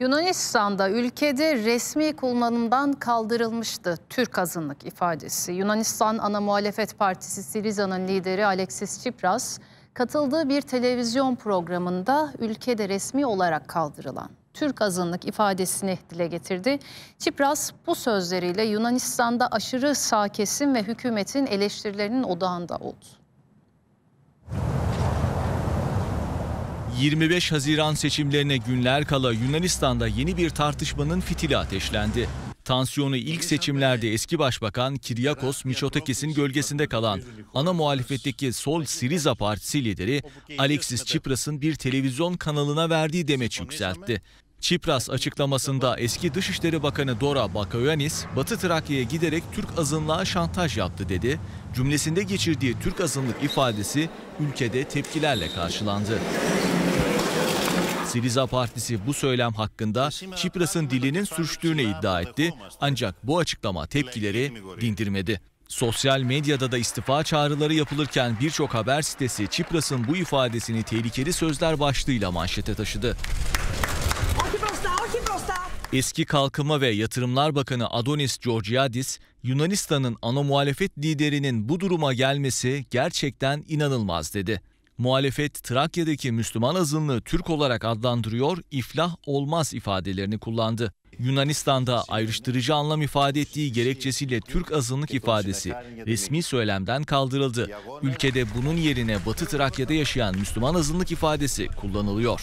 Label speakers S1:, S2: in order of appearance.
S1: Yunanistan'da ülkede resmi kullanımdan kaldırılmıştı Türk azınlık ifadesi. Yunanistan Ana Muhalefet Partisi Siriza'nın lideri Alexis Tsipras katıldığı bir televizyon programında ülkede resmi olarak kaldırılan Türk azınlık ifadesini dile getirdi. Tsipras bu sözleriyle Yunanistan'da aşırı sağ kesim ve hükümetin eleştirilerinin odağında oldu.
S2: 25 Haziran seçimlerine günler kala Yunanistan'da yeni bir tartışmanın fitili ateşlendi. Tansiyonu ilk seçimlerde eski başbakan Kiryakos Mitsotakis'in gölgesinde kalan ana muhalefetteki Sol Siriza Partisi lideri Alexis Tsipras'ın bir televizyon kanalına verdiği demeç yükseltti. Çipras açıklamasında eski Dışişleri Bakanı Dora Bakayanis, Batı Trakya'ya giderek Türk azınlığa şantaj yaptı dedi. Cümlesinde geçirdiği Türk azınlık ifadesi ülkede tepkilerle karşılandı. Siriza Partisi bu söylem hakkında Çipras'ın dilinin sürçtüğüne iddia etti ancak bu açıklama tepkileri dindirmedi. Sosyal medyada da istifa çağrıları yapılırken birçok haber sitesi Çipras'ın bu ifadesini tehlikeli sözler başlığıyla manşete taşıdı. Eski Kalkınma ve Yatırımlar Bakanı Adonis Georgiadis, Yunanistan'ın ana muhalefet liderinin bu duruma gelmesi gerçekten inanılmaz dedi. Muhalefet Trakya'daki Müslüman azınlığı Türk olarak adlandırıyor, iflah olmaz ifadelerini kullandı. Yunanistan'da ayrıştırıcı anlam ifade ettiği gerekçesiyle Türk azınlık ifadesi resmi söylemden kaldırıldı. Ülkede bunun yerine Batı Trakya'da yaşayan Müslüman azınlık ifadesi kullanılıyor.